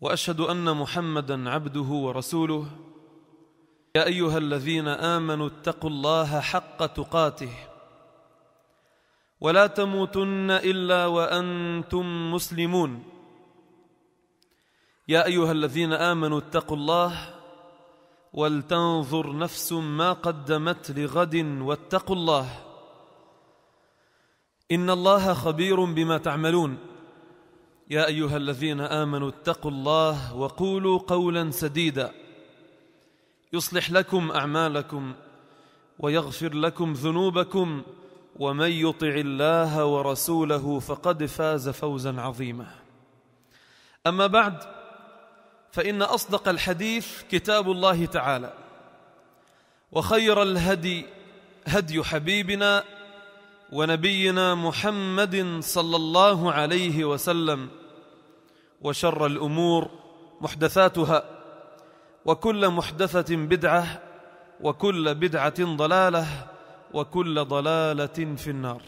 واشهد ان محمدا عبده ورسوله يا ايها الذين امنوا اتقوا الله حق تقاته ولا تموتن الا وانتم مسلمون يا ايها الذين امنوا اتقوا الله ولتنظر نفس ما قدمت لغد واتقوا الله ان الله خبير بما تعملون يا ايها الذين امنوا اتقوا الله وقولوا قولا سديدا يصلح لكم اعمالكم ويغفر لكم ذنوبكم ومن يطع الله ورسوله فقد فاز فوزا عظيما اما بعد فان اصدق الحديث كتاب الله تعالى وخير الهدي هدي حبيبنا ونبينا محمد صلى الله عليه وسلم وشر الأمور محدثاتها وكل محدثة بدعة وكل بدعة ضلالة وكل ضلالة في النار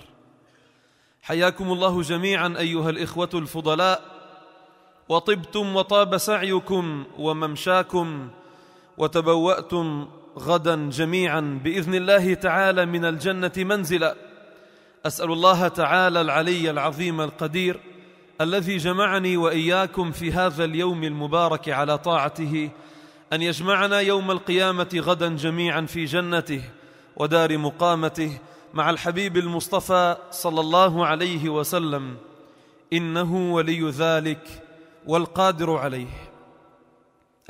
حياكم الله جميعا أيها الإخوة الفضلاء وطبتم وطاب سعيكم وممشاكم وتبوأتم غدا جميعا بإذن الله تعالى من الجنة منزلا أسأل الله تعالى العلي العظيم القدير الذي جمعني واياكم في هذا اليوم المبارك على طاعته ان يجمعنا يوم القيامه غدا جميعا في جنته ودار مقامته مع الحبيب المصطفى صلى الله عليه وسلم انه ولي ذلك والقادر عليه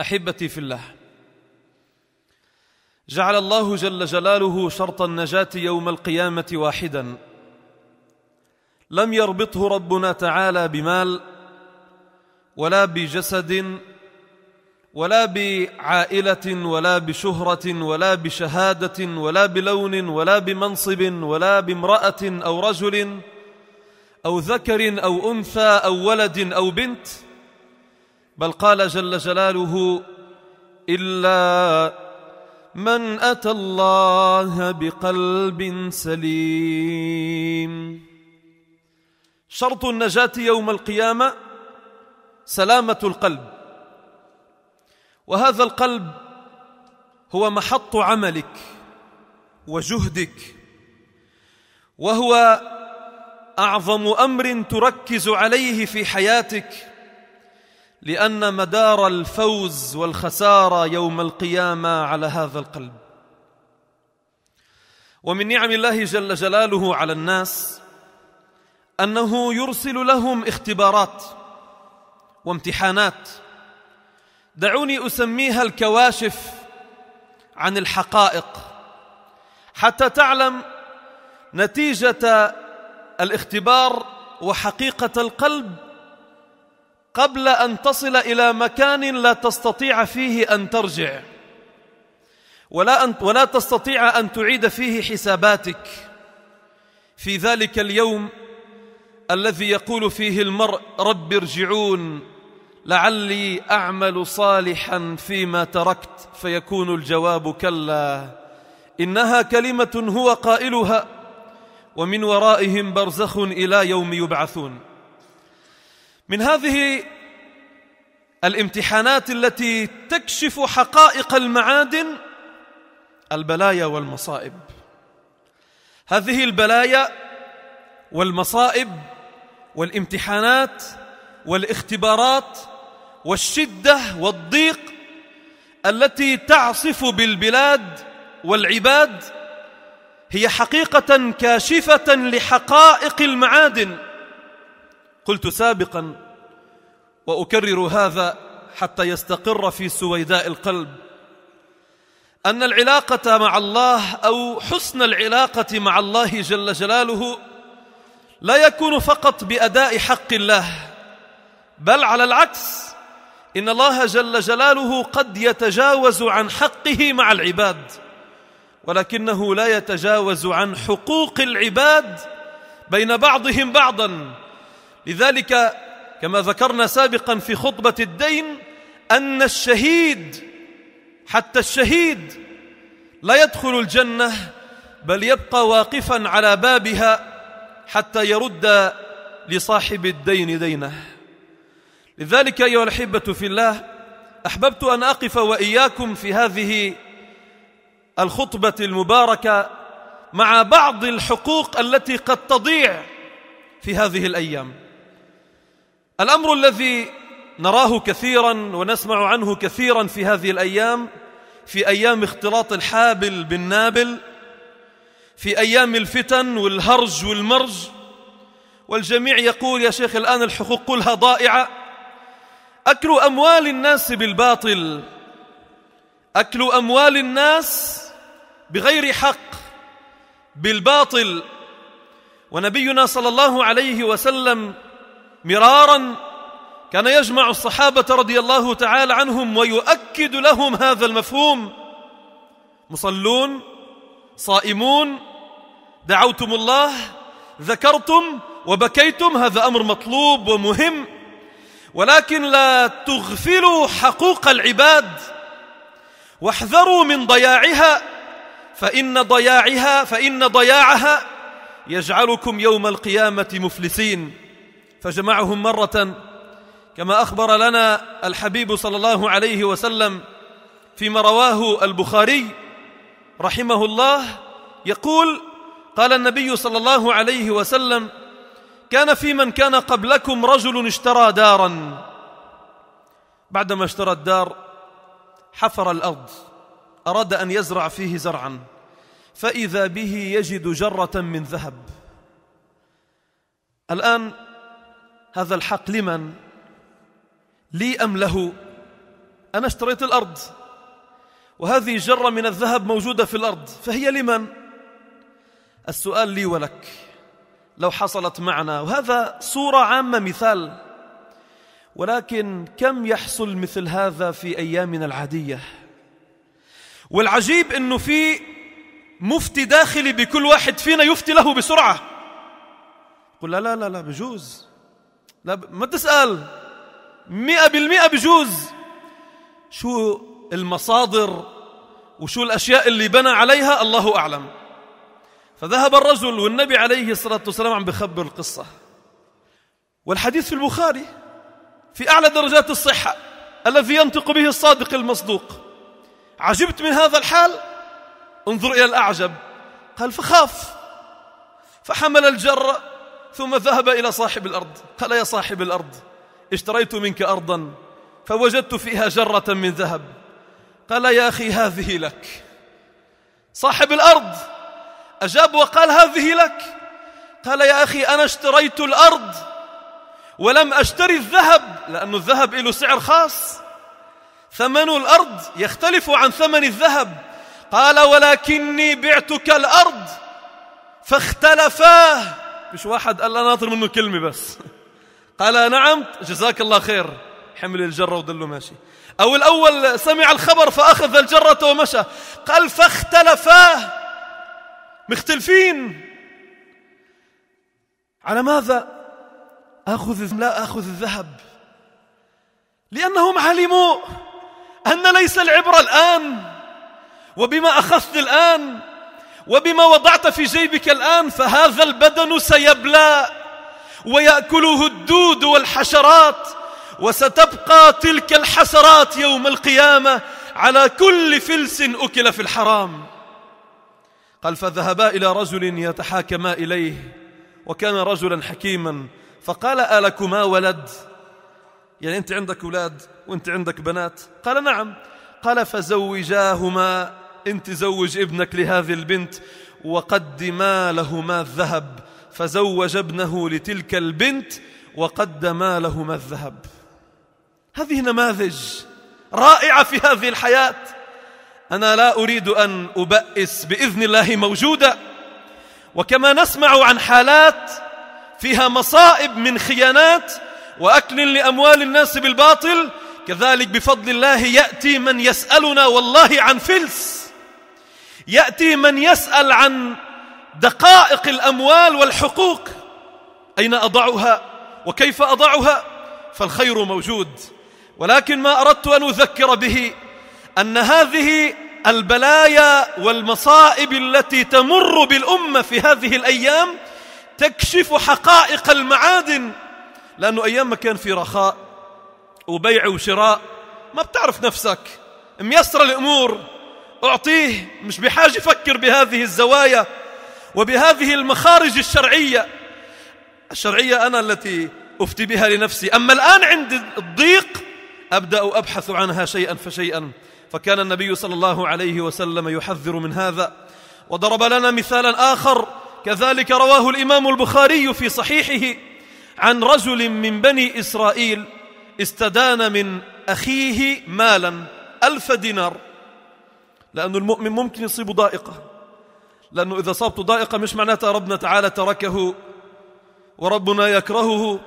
احبتي في الله جعل الله جل جلاله شرط النجاه يوم القيامه واحدا لم يربطه ربنا تعالى بمال ولا بجسد ولا بعائله ولا بشهره ولا بشهاده ولا بلون ولا بمنصب ولا بامراه او رجل او ذكر او انثى او ولد او بنت بل قال جل جلاله الا من اتى الله بقلب سليم شرط النجاة يوم القيامة سلامة القلب وهذا القلب هو محط عملك وجهدك وهو أعظم أمر تركز عليه في حياتك لأن مدار الفوز والخسارة يوم القيامة على هذا القلب ومن نعم الله جل جلاله على الناس انه يرسل لهم اختبارات وامتحانات دعوني اسميها الكواشف عن الحقائق حتى تعلم نتيجه الاختبار وحقيقه القلب قبل ان تصل الى مكان لا تستطيع فيه ان ترجع ولا أن ولا تستطيع ان تعيد فيه حساباتك في ذلك اليوم الذي يقول فيه المرء رب ارجعون لعلي اعمل صالحا فيما تركت فيكون الجواب كلا انها كلمه هو قائلها ومن ورائهم برزخ الى يوم يبعثون من هذه الامتحانات التي تكشف حقائق المعادن البلايا والمصائب هذه البلايا والمصائب والامتحانات والاختبارات والشده والضيق التي تعصف بالبلاد والعباد هي حقيقه كاشفه لحقائق المعادن قلت سابقا واكرر هذا حتى يستقر في سويداء القلب ان العلاقه مع الله او حسن العلاقه مع الله جل جلاله لا يكون فقط بأداء حق الله بل على العكس إن الله جل جلاله قد يتجاوز عن حقه مع العباد ولكنه لا يتجاوز عن حقوق العباد بين بعضهم بعضا لذلك كما ذكرنا سابقا في خطبة الدين أن الشهيد حتى الشهيد لا يدخل الجنة بل يبقى واقفا على بابها حتى يرد لصاحب الدين دينه لذلك أيها الحبة في الله أحببت أن أقف وإياكم في هذه الخطبة المباركة مع بعض الحقوق التي قد تضيع في هذه الأيام الأمر الذي نراه كثيرا ونسمع عنه كثيرا في هذه الأيام في أيام اختلاط الحابل بالنابل في أيام الفتن والهرج والمرج والجميع يقول يا شيخ الآن الحقوق كلها ضائعة أكل أموال الناس بالباطل أكل أموال الناس بغير حق بالباطل ونبينا صلى الله عليه وسلم مرارا كان يجمع الصحابة رضي الله تعالى عنهم ويؤكد لهم هذا المفهوم مصلون صائمون دعوتم الله ذكرتم وبكيتم هذا امر مطلوب ومهم ولكن لا تغفلوا حقوق العباد واحذروا من ضياعها فان ضياعها فان ضياعها يجعلكم يوم القيامه مفلسين فجمعهم مره كما اخبر لنا الحبيب صلى الله عليه وسلم فيما رواه البخاري رحمه الله يقول قال النبي صلى الله عليه وسلم كان في من كان قبلكم رجل اشترى دارا بعدما اشترى الدار حفر الارض اراد ان يزرع فيه زرعا فاذا به يجد جره من ذهب الان هذا الحق لمن لي ام له انا اشتريت الارض وهذه جره من الذهب موجوده في الارض فهي لمن السؤال لي ولك لو حصلت معنا وهذا صورة عامة مثال ولكن كم يحصل مثل هذا في أيامنا العادية والعجيب أنه في مفتي داخلي بكل واحد فينا يفتي له بسرعة قل لا لا لا بجوز لا ب... ما تسأل مئة بالمئة بجوز شو المصادر وشو الأشياء اللي بنى عليها الله أعلم فذهب الرجل والنبي عليه الصلاة والسلام عم بخبر القصة والحديث في البخاري في أعلى درجات الصحة الذي ينطق به الصادق المصدوق عجبت من هذا الحال انظر إلى الأعجب قال فخاف فحمل الجر ثم ذهب إلى صاحب الأرض قال يا صاحب الأرض اشتريت منك أرضا فوجدت فيها جرة من ذهب قال يا أخي هذه لك صاحب الأرض أجاب وقال هذه لك قال يا أخي أنا اشتريت الأرض ولم أشتري الذهب لأن الذهب له سعر خاص ثمن الأرض يختلف عن ثمن الذهب قال ولكني بعتك الأرض فاختلفاه مش واحد قال أنا ناطر منه كلمة بس قال نعم جزاك الله خير حمل الجرة وضله ماشي أو الأول سمع الخبر فأخذ الجرة ومشى قال فاختلفاه مختلفين على ماذا اخذ لا اخذ الذهب لانهم علموا ان ليس العبره الان وبما اخذت الان وبما وضعت في جيبك الان فهذا البدن سيبلى وياكله الدود والحشرات وستبقى تلك الحسرات يوم القيامه على كل فلس اكل في الحرام قال فذهبا إلى رجل يتحاكما إليه وكان رجلا حكيما فقال ألكما ولد يعني أنت عندك أولاد وأنت عندك بنات قال نعم قال فزوجاهما أنت زوج ابنك لهذه البنت وقدما لهما الذهب فزوج ابنه لتلك البنت وقدما لهما الذهب هذه نماذج رائعة في هذه الحياة أنا لا أريد أن أبئس بإذن الله موجودة وكما نسمع عن حالات فيها مصائب من خيانات وأكل لأموال الناس بالباطل كذلك بفضل الله يأتي من يسألنا والله عن فلس يأتي من يسأل عن دقائق الأموال والحقوق أين أضعها وكيف أضعها فالخير موجود ولكن ما أردت أن أذكر به أن هذه البلايا والمصائب التي تمر بالأمة في هذه الأيام تكشف حقائق المعادن لأنه أيام ما كان في رخاء وبيع وشراء ما بتعرف نفسك ميسر الأمور أعطيه مش بحاجة فكر بهذه الزوايا وبهذه المخارج الشرعية الشرعية أنا التي أفتي بها لنفسي أما الآن عند الضيق أبدأ أبحث عنها شيئا فشيئا فكان النبي صلى الله عليه وسلم يحذر من هذا وضرب لنا مثالا آخر كذلك رواه الإمام البخاري في صحيحه عن رجل من بني إسرائيل استدان من أخيه مالا ألف دينار لأن المؤمن ممكن يصيب ضائقة لأنه إذا صابت ضائقة مش معناتها ربنا تعالى تركه وربنا يكرهه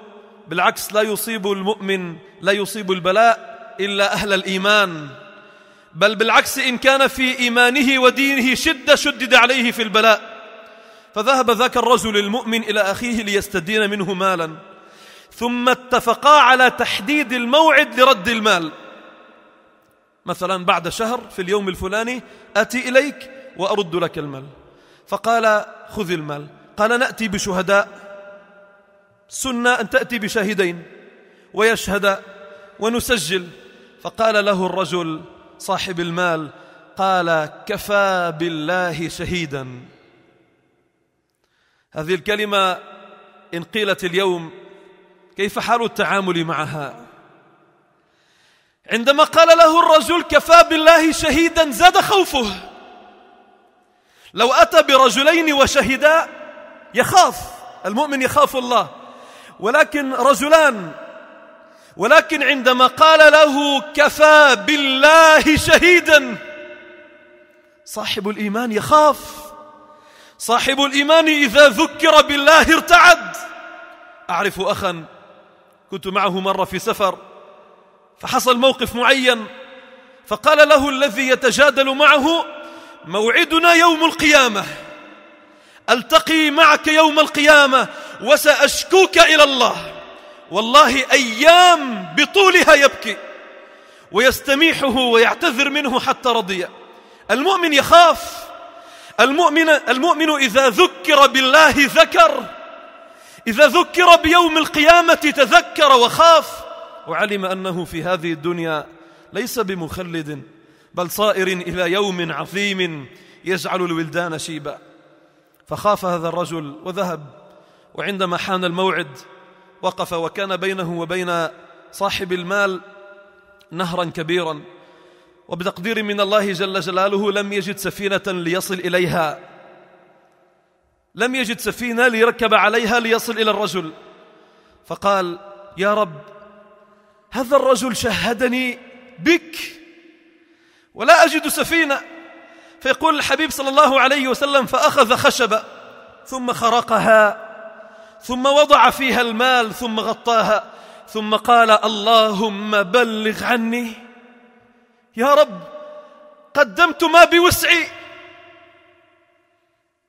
بالعكس لا يصيب المؤمن لا يصيب البلاء إلا أهل الإيمان بل بالعكس إن كان في إيمانه ودينه شدة شدد عليه في البلاء فذهب ذاك الرجل المؤمن إلى أخيه ليستدين منه مالا ثم اتفقا على تحديد الموعد لرد المال مثلا بعد شهر في اليوم الفلاني أتي إليك وأرد لك المال فقال خذ المال قال نأتي بشهداء سنة أن تأتي بشاهدين ويشهد ونسجل فقال له الرجل صاحب المال قال كفى بالله شهيدا هذه الكلمة إن قيلت اليوم كيف حال التعامل معها عندما قال له الرجل كفى بالله شهيدا زاد خوفه لو أتى برجلين وشهدا يخاف المؤمن يخاف الله ولكن رجلان ولكن عندما قال له كفى بالله شهيدا صاحب الإيمان يخاف صاحب الإيمان إذا ذكر بالله ارتعد أعرف أخا كنت معه مرة في سفر فحصل موقف معين فقال له الذي يتجادل معه موعدنا يوم القيامة ألتقي معك يوم القيامة وسأشكوك إلى الله والله أيام بطولها يبكي ويستميحه ويعتذر منه حتى رضي المؤمن يخاف المؤمن, المؤمن إذا ذكر بالله ذكر إذا ذكر بيوم القيامة تذكر وخاف وعلم أنه في هذه الدنيا ليس بمخلد بل صائر إلى يوم عظيم يجعل الولدان شيبا فخاف هذا الرجل وذهب وعندما حان الموعد وقف وكان بينه وبين صاحب المال نهرا كبيرا وبتقدير من الله جل جلاله لم يجد سفينة ليصل إليها لم يجد سفينة ليركب عليها ليصل إلى الرجل فقال يا رب هذا الرجل شهدني بك ولا أجد سفينة فيقول الحبيب صلى الله عليه وسلم فأخذ خشبة ثم خرقها ثم وضع فيها المال ثم غطاها ثم قال اللهم بلغ عني يا رب قدمت ما بوسعي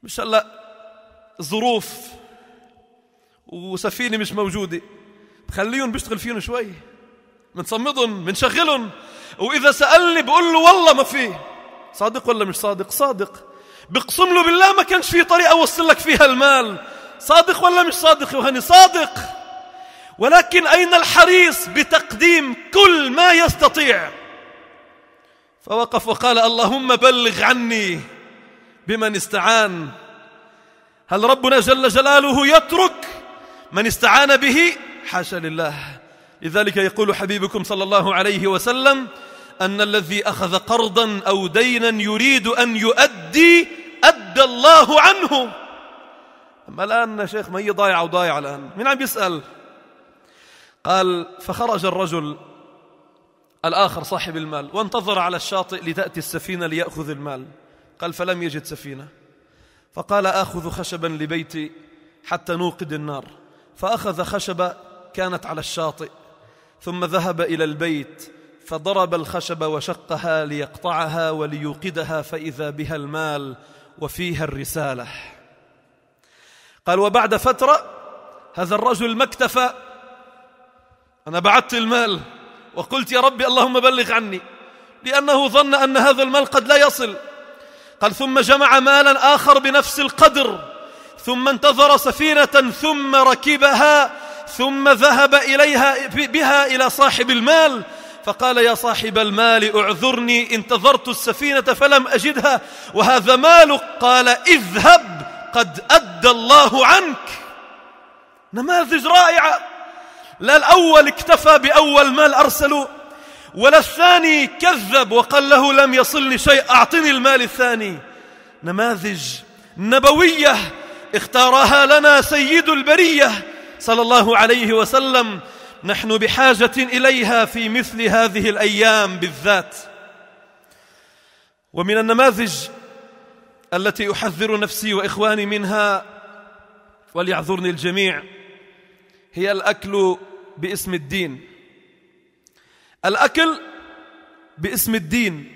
مش شاء الله ظروف وسفينة مش موجودة بخليهم بيشتغل فيهم شوي بنصمدهم بنشغلهم وإذا سألني بقول له والله ما فيه صادق ولا مش صادق صادق بقسم له بالله ما كانش في طريقة أوصل لك فيها المال صادق ولا مش صادق يا يوهاني صادق ولكن أين الحريص بتقديم كل ما يستطيع فوقف وقال اللهم بلغ عني بمن استعان هل ربنا جل جلاله يترك من استعان به حاشا لله لذلك يقول حبيبكم صلى الله عليه وسلم أن الذي أخذ قرضا أو دينا يريد أن يؤدي أدى الله عنه أما الآن يا شيخ ما هي ضايعة وضايعة الآن مين عم يسأل قال فخرج الرجل الآخر صاحب المال وانتظر على الشاطئ لتأتي السفينة ليأخذ المال قال فلم يجد سفينة فقال آخذ خشبا لبيتي حتى نوقد النار فأخذ خشبة كانت على الشاطئ ثم ذهب إلى البيت فضرب الخشب وشقها ليقطعها وليوقدها فإذا بها المال وفيها الرسالة قال وبعد فترة هذا الرجل ما اكتفى أنا بعثت المال وقلت يا ربي اللهم بلغ عني لأنه ظن أن هذا المال قد لا يصل قال ثم جمع مالا آخر بنفس القدر ثم انتظر سفينة ثم ركبها ثم ذهب إليها بها إلى صاحب المال فقال يا صاحب المال اعذرني انتظرت السفينة فلم أجدها وهذا مالك قال اذهب قد أدى الله عنك نماذج رائعة لا الأول اكتفى بأول مال أرسله ولا الثاني كذب وقال له لم يصلني شيء أعطني المال الثاني نماذج نبوية اختارها لنا سيد البرية صلى الله عليه وسلم نحن بحاجة إليها في مثل هذه الأيام بالذات ومن النماذج التي أحذر نفسي وإخواني منها وليعذرني الجميع هي الأكل باسم الدين الأكل باسم الدين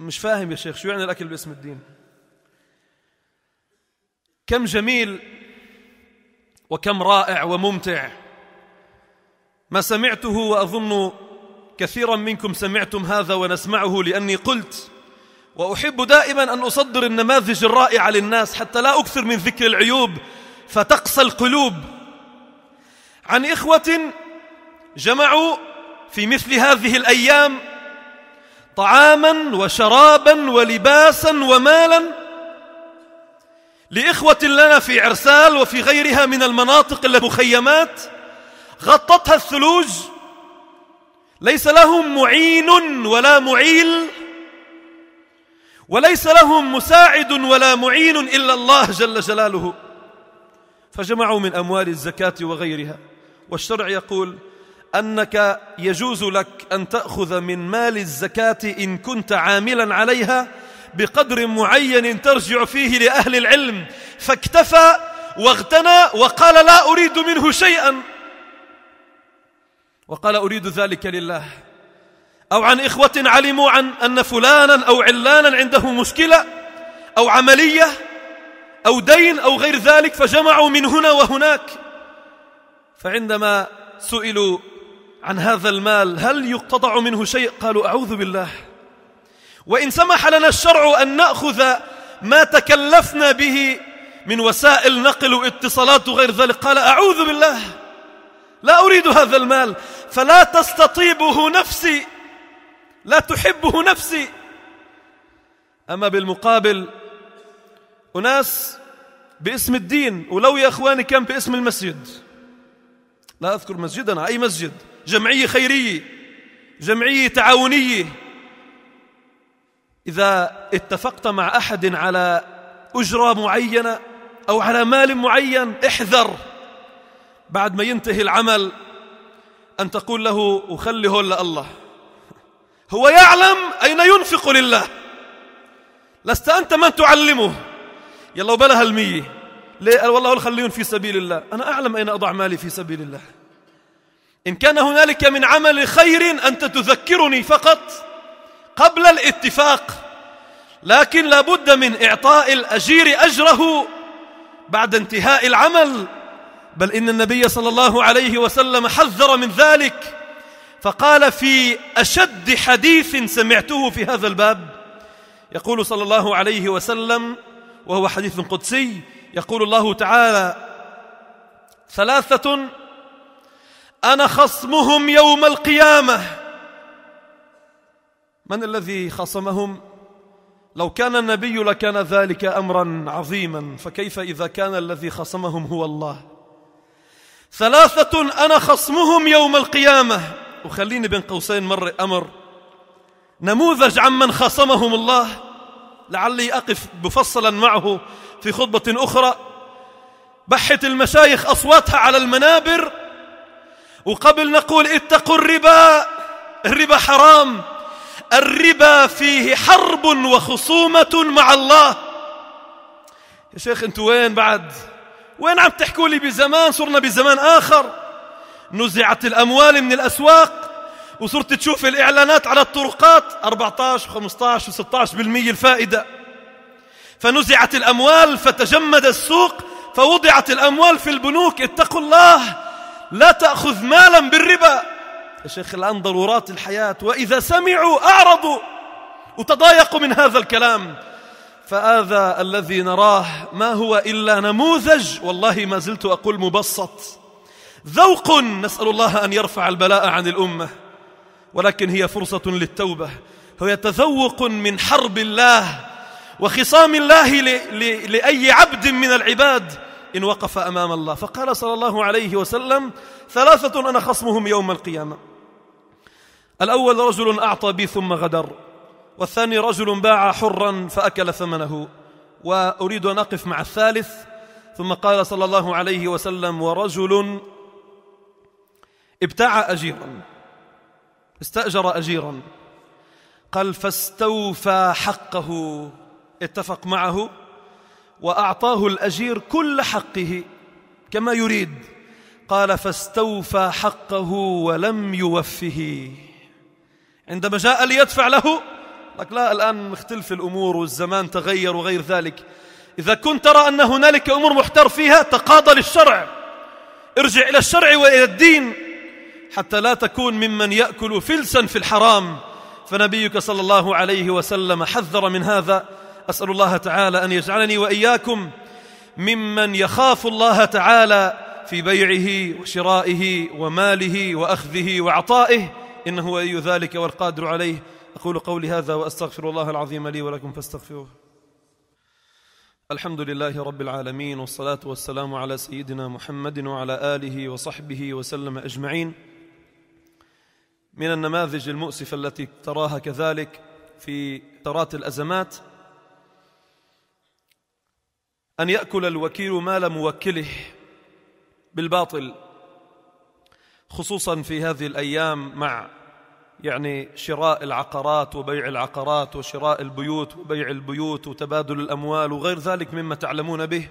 مش فاهم يا شيخ شو يعني الأكل باسم الدين كم جميل وكم رائع وممتع ما سمعته وأظن كثيرا منكم سمعتم هذا ونسمعه لأني قلت وأحب دائما أن أصدر النماذج الرائعة للناس حتى لا أكثر من ذكر العيوب فتقسى القلوب عن إخوة جمعوا في مثل هذه الأيام طعاما وشرابا ولباسا ومالا لإخوة لنا في عرسال وفي غيرها من المناطق المخيمات غطتها الثلوج ليس لهم معين ولا معيل وليس لهم مساعد ولا معين إلا الله جل جلاله فجمعوا من أموال الزكاة وغيرها والشرع يقول أنك يجوز لك أن تأخذ من مال الزكاة إن كنت عاملا عليها بقدر معين ترجع فيه لأهل العلم فاكتفى واغتنى وقال لا أريد منه شيئا وقال أريد ذلك لله أو عن إخوة علموا عن أن فلانا أو علانا عنده مشكلة أو عملية أو دين أو غير ذلك فجمعوا من هنا وهناك فعندما سئلوا عن هذا المال هل يقتطع منه شيء قالوا أعوذ بالله وإن سمح لنا الشرع أن نأخذ ما تكلفنا به من وسائل نقل واتصالات وغير ذلك قال أعوذ بالله لا أريد هذا المال فلا تستطيبه نفسي لا تحبه نفسي أما بالمقابل أناس باسم الدين ولو يا أخواني كان باسم المسجد لا أذكر مسجدا أي مسجد جمعية خيرية جمعية تعاونية إذا اتفقت مع أحد على أجرة معينة أو على مال معين احذر بعد ما ينتهي العمل أن تقول له وخلي هول الله هو يعلم أين ينفق لله لست أنت من تعلمه يلا وبلا هالمية ليه والله خليهم في سبيل الله أنا أعلم أين أضع مالي في سبيل الله إن كان هنالك من عمل خير أنت تذكرني فقط قبل الاتفاق لكن لابد من إعطاء الأجير أجره بعد انتهاء العمل بل إن النبي صلى الله عليه وسلم حذر من ذلك فقال في أشد حديث سمعته في هذا الباب يقول صلى الله عليه وسلم وهو حديث قدسي يقول الله تعالى ثلاثة أنا خصمهم يوم القيامة من الذي خصمهم لو كان النبي لكان ذلك أمرا عظيما فكيف إذا كان الذي خصمهم هو الله ثلاثة أنا خصمهم يوم القيامة وخليني بين قوسين مرة أمر نموذج عمن خاصمهم الله لعلي أقف مفصلا معه في خطبة أخرى بحت المشايخ أصواتها على المنابر وقبل نقول اتقوا الربا الربا حرام الربا فيه حرب وخصومة مع الله يا شيخ انت وين بعد وين عم تحكوا لي بزمان صرنا بزمان آخر نزعت الأموال من الأسواق وصرت تشوف الإعلانات على الطرقات 14 و 15 و16% الفائدة فنزعت الأموال فتجمد السوق فوضعت الأموال في البنوك اتقوا الله لا تأخذ مالا بالربا يا شيخ الآن ضرورات الحياة وإذا سمعوا أعرضوا وتضايقوا من هذا الكلام فهذا الذي نراه ما هو إلا نموذج والله ما زلت أقول مبسط ذوق نسأل الله أن يرفع البلاء عن الأمة ولكن هي فرصة للتوبة هو تذوق من حرب الله وخصام الله لأي عبد من العباد إن وقف أمام الله فقال صلى الله عليه وسلم ثلاثة أنا خصمهم يوم القيامة الأول رجل أعطى بي ثم غدر والثاني رجل باع حرا فأكل ثمنه وأريد أن أقف مع الثالث ثم قال صلى الله عليه وسلم ورجل ابتاع أجيرا استأجر أجيرا قال فاستوفى حقه اتفق معه وأعطاه الأجير كل حقه كما يريد قال فاستوفى حقه ولم يوفه عندما جاء ليدفع له لك لا الآن مختلف الأمور والزمان تغير وغير ذلك إذا كنت ترى أن هنالك أمور محتار فيها تقاضى للشرع ارجع إلى الشرع وإلى الدين حتى لا تكون ممن ياكل فلسا في الحرام فنبيك صلى الله عليه وسلم حذر من هذا اسال الله تعالى ان يجعلني واياكم ممن يخاف الله تعالى في بيعه وشرائه وماله واخذه وعطائه انه أي ذلك والقادر عليه اقول قولي هذا واستغفر الله العظيم لي ولكم فاستغفروه الحمد لله رب العالمين والصلاه والسلام على سيدنا محمد وعلى اله وصحبه وسلم اجمعين من النماذج المؤسفة التي تراها كذلك في ترات الأزمات أن يأكل الوكيل مال موكله بالباطل خصوصا في هذه الأيام مع يعني شراء العقارات وبيع العقارات وشراء البيوت وبيع البيوت وتبادل الأموال وغير ذلك مما تعلمون به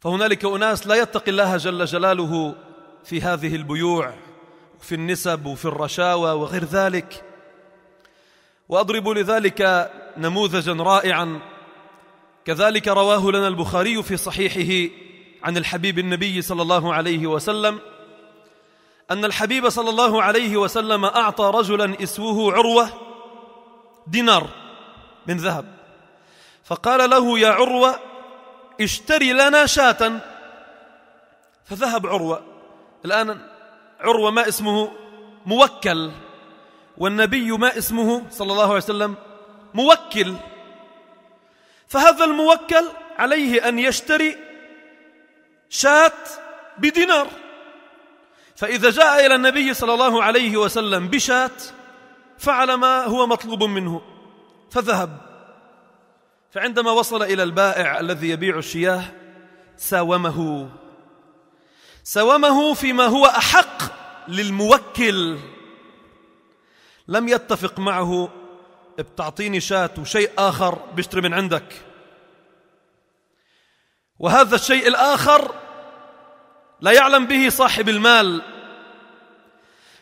فهنالك أناس لا يتقي الله جل جلاله في هذه البيوع في النسب وفي الرشاوى وغير ذلك واضرب لذلك نموذجا رائعا كذلك رواه لنا البخاري في صحيحه عن الحبيب النبي صلى الله عليه وسلم ان الحبيب صلى الله عليه وسلم اعطى رجلا اسوه عروه دينار من ذهب فقال له يا عروه اشتري لنا شاة فذهب عروه الان عروة ما اسمه موكل والنبي ما اسمه صلى الله عليه وسلم موكل فهذا الموكل عليه أن يشتري شاة بدينار فإذا جاء إلى النبي صلى الله عليه وسلم بشاة فعل ما هو مطلوب منه فذهب فعندما وصل إلى البائع الذي يبيع الشياه ساومه سومه فيما هو أحق للموكل لم يتفق معه بتعطيني شاة وشيء آخر بيشتري من عندك وهذا الشيء الآخر لا يعلم به صاحب المال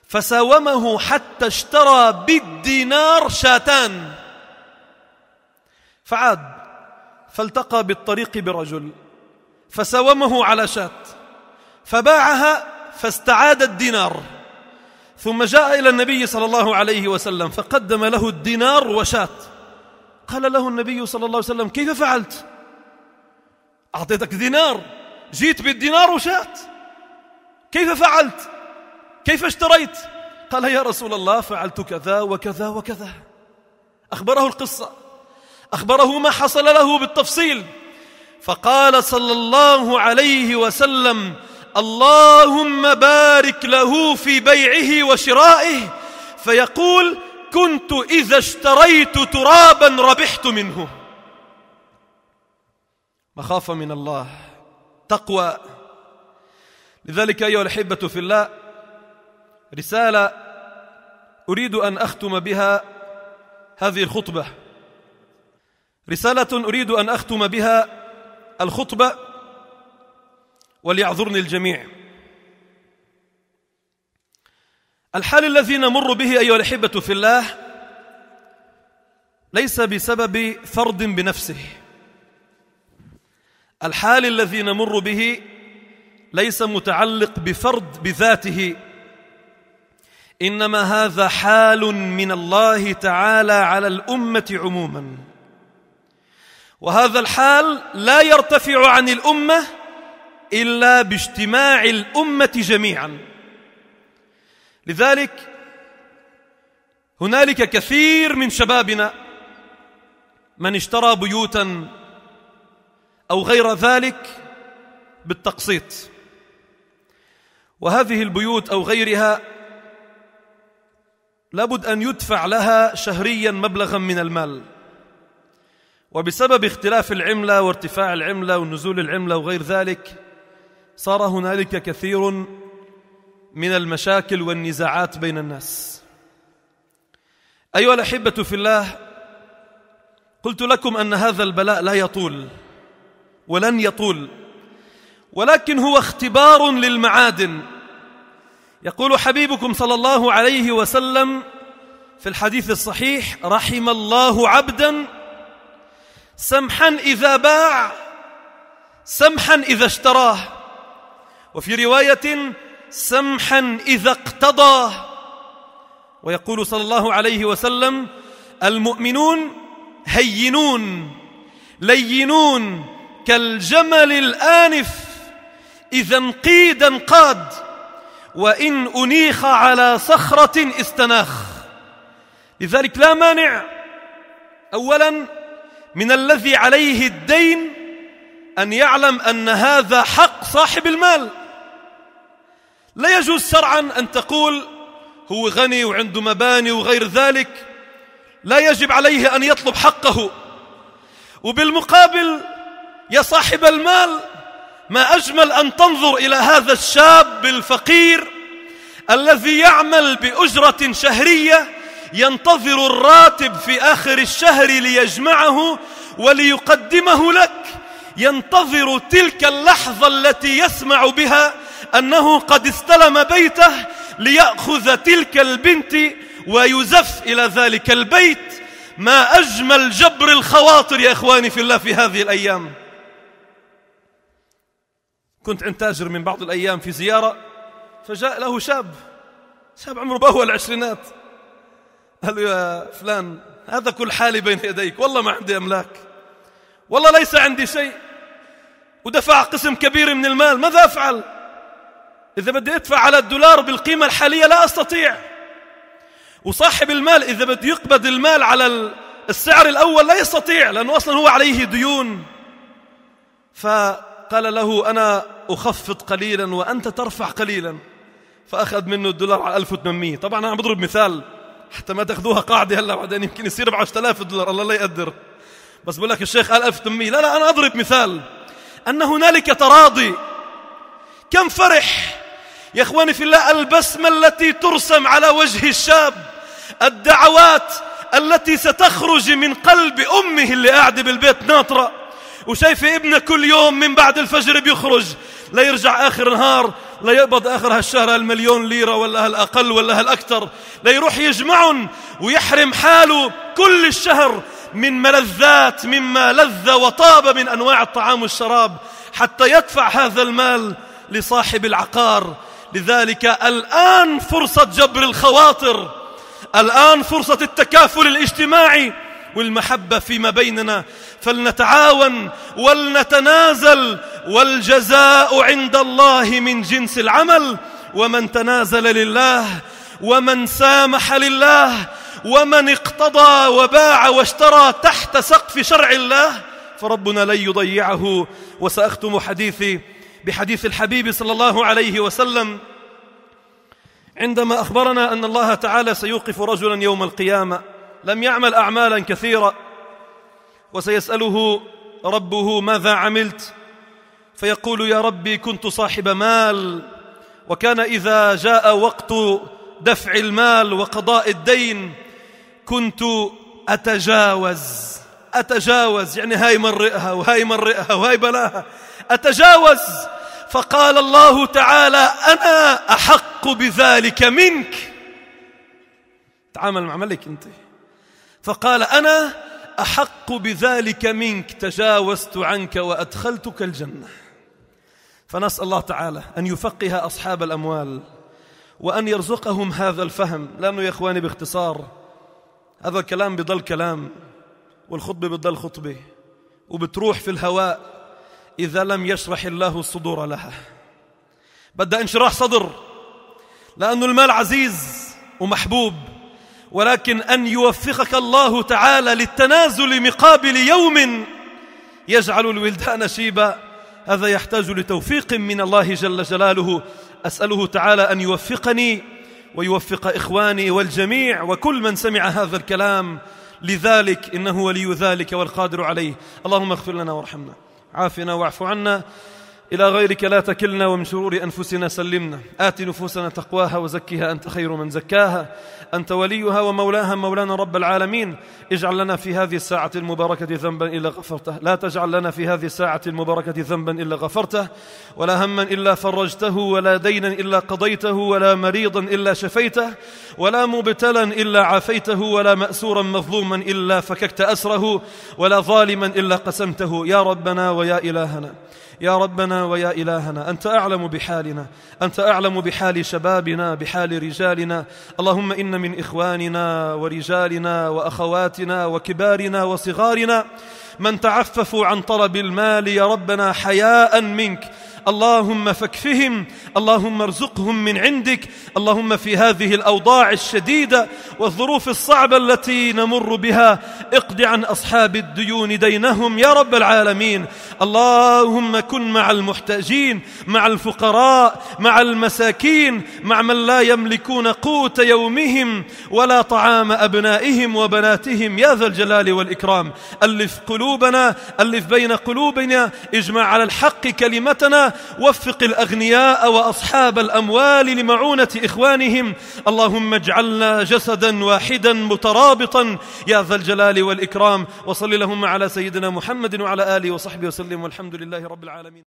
فساومه حتى اشترى بالدينار شاتان فعاد فالتقى بالطريق برجل فساومه على شات فباعها فاستعاد الدينار ثم جاء إلى النبي صلى الله عليه وسلم فقدم له الدينار وشات قال له النبي صلى الله عليه وسلم كيف فعلت أعطيتك دينار جيت بالدينار وشات كيف فعلت كيف اشتريت قال يا رسول الله فعلت كذا وكذا وكذا أخبره القصة أخبره ما حصل له بالتفصيل فقال صلى الله عليه وسلم اللهم بارك له في بيعه وشرائه فيقول كنت إذا اشتريت ترابا ربحت منه مخافة من الله تقوى لذلك أيها الأحبة في الله رسالة أريد أن أختم بها هذه الخطبة رسالة أريد أن أختم بها الخطبة وليعذرني الجميع الحال الذي نمر به أيها الأحبة في الله ليس بسبب فرد بنفسه الحال الذي نمر به ليس متعلق بفرد بذاته إنما هذا حال من الله تعالى على الأمة عموما وهذا الحال لا يرتفع عن الأمة إلا باجتماع الأمة جميعا لذلك هنالك كثير من شبابنا من اشترى بيوتا أو غير ذلك بالتقسيط وهذه البيوت أو غيرها لابد أن يدفع لها شهريا مبلغا من المال وبسبب اختلاف العملة وارتفاع العملة ونزول العملة وغير ذلك صار هنالك كثير من المشاكل والنزاعات بين الناس أيها الأحبة في الله قلت لكم أن هذا البلاء لا يطول ولن يطول ولكن هو اختبار للمعادن يقول حبيبكم صلى الله عليه وسلم في الحديث الصحيح رحم الله عبدا سمحا إذا باع سمحا إذا اشتراه وفي رواية سمحا إذا اقتضى ويقول صلى الله عليه وسلم المؤمنون هينون لينون كالجمل الآنف إذا انقيد انقاد وإن أنيخ على صخرة استناخ لذلك لا مانع أولا من الذي عليه الدين أن يعلم أن هذا حق صاحب المال لا يجوز شرعا أن تقول هو غني وعنده مباني وغير ذلك لا يجب عليه أن يطلب حقه وبالمقابل يا صاحب المال ما أجمل أن تنظر إلى هذا الشاب الفقير الذي يعمل بأجرة شهرية ينتظر الراتب في آخر الشهر ليجمعه وليقدمه لك ينتظر تلك اللحظة التي يسمع بها أنه قد استلم بيته ليأخذ تلك البنت ويزف إلى ذلك البيت ما أجمل جبر الخواطر يا إخواني في الله في هذه الأيام كنت عند تاجر من بعض الأيام في زيارة فجاء له شاب شاب عمره بأول العشرينات قال له يا فلان هذا كل حالي بين يديك والله ما عندي أملاك والله ليس عندي شيء ودفع قسم كبير من المال ماذا أفعل؟ إذا بدي أدفع على الدولار بالقيمة الحالية لا أستطيع وصاحب المال إذا بده يقبض المال على السعر الأول لا يستطيع لأنه أصلا هو عليه ديون فقال له أنا أخفض قليلا وأنت ترفع قليلا فأخذ منه الدولار على 1800 طبعا أنا بضرب مثال حتى ما تاخذوها قاعدة هلا بعدين يمكن يصير ب 10000 دولار الله لا يقدر بس بقول لك الشيخ قال 1800 لا لا أنا أضرب مثال أن هنالك تراضي كم فرح يا إخواني في الله البسمة التي ترسم على وجه الشاب الدعوات التي ستخرج من قلب أمه اللي قاعدة بالبيت ناطرة وشايفة ابنه كل يوم من بعد الفجر بيخرج لا يرجع آخر نهار لا يقبض آخر هالشهر هالمليون ليرة ولا هالأقل ولا هالأكثر لا يروح يجمعهم ويحرم حاله كل الشهر من ملذات مما لذ وطاب من أنواع الطعام والشراب حتى يدفع هذا المال لصاحب العقار لذلك الآن فرصة جبر الخواطر الآن فرصة التكافل الاجتماعي والمحبة فيما بيننا فلنتعاون ولنتنازل والجزاء عند الله من جنس العمل ومن تنازل لله ومن سامح لله ومن اقتضى وباع واشترى تحت سقف شرع الله فربنا لن يضيعه وسأختم حديثي بحديث الحبيب صلى الله عليه وسلم عندما اخبرنا ان الله تعالى سيوقف رجلا يوم القيامه لم يعمل اعمالا كثيره وسيساله ربه ماذا عملت فيقول يا ربي كنت صاحب مال وكان اذا جاء وقت دفع المال وقضاء الدين كنت اتجاوز اتجاوز يعني هاي مرئها وهاي مرئها وهاي بلاها أتجاوز فقال الله تعالى أنا أحق بذلك منك تعامل مع ملك أنت فقال أنا أحق بذلك منك تجاوزت عنك وأدخلتك الجنة فنسأل الله تعالى أن يفقه أصحاب الأموال وأن يرزقهم هذا الفهم لأنه يا إخواني باختصار هذا الكلام بضل كلام والخطبة بتضل خطبة وبتروح في الهواء إذا لم يشرح الله الصدور لها بدأ انشراح صدر لأن المال عزيز ومحبوب ولكن أن يوفقك الله تعالى للتنازل مقابل يوم يجعل الولدان شيبا هذا يحتاج لتوفيق من الله جل جلاله أسأله تعالى أن يوفقني ويوفق إخواني والجميع وكل من سمع هذا الكلام لذلك إنه ولي ذلك والقادر عليه اللهم اغفر لنا وارحمنا عافنا واعف عنا إلى غيرك لا تكلنا ومن شرور أنفسنا سلمنا آت نفوسنا تقواها وزكها أنت خير من زكاها أنت وليها ومولاها مولانا رب العالمين اجعل لنا في هذه الساعة المباركة ذنبا إلا غفرته لا تجعل لنا في هذه الساعة المباركة ذنبا إلا غفرته ولا هما إلا فرجته ولا دينا إلا قضيته ولا مريضا إلا شفيته ولا مبتلا إلا عافيته ولا مأسورا مظلوما إلا فككت أسره ولا ظالما إلا قسمته يا ربنا ويا إلهنا يا ربنا ويا إلهنا أنت أعلم بحالنا أنت أعلم بحال شبابنا بحال رجالنا اللهم إن من إخواننا ورجالنا وأخواتنا وكبارنا وصغارنا من تعففوا عن طلب المال يا ربنا حياء منك اللهم فكفهم اللهم ارزقهم من عندك اللهم في هذه الأوضاع الشديدة والظروف الصعبة التي نمر بها اقض عن أصحاب الديون دينهم يا رب العالمين اللهم كن مع المحتاجين مع الفقراء مع المساكين مع من لا يملكون قوت يومهم ولا طعام أبنائهم وبناتهم يا ذا الجلال والإكرام ألف قلوبنا ألف بين قلوبنا اجمع على الحق كلمتنا وفق الأغنياء وأصحاب الأموال لمعونة إخوانهم اللهم اجعلنا جسدا واحدا مترابطا يا ذا الجلال والإكرام وصل اللهم على سيدنا محمد وعلى آله وصحبه وسلم والحمد لله رب العالمين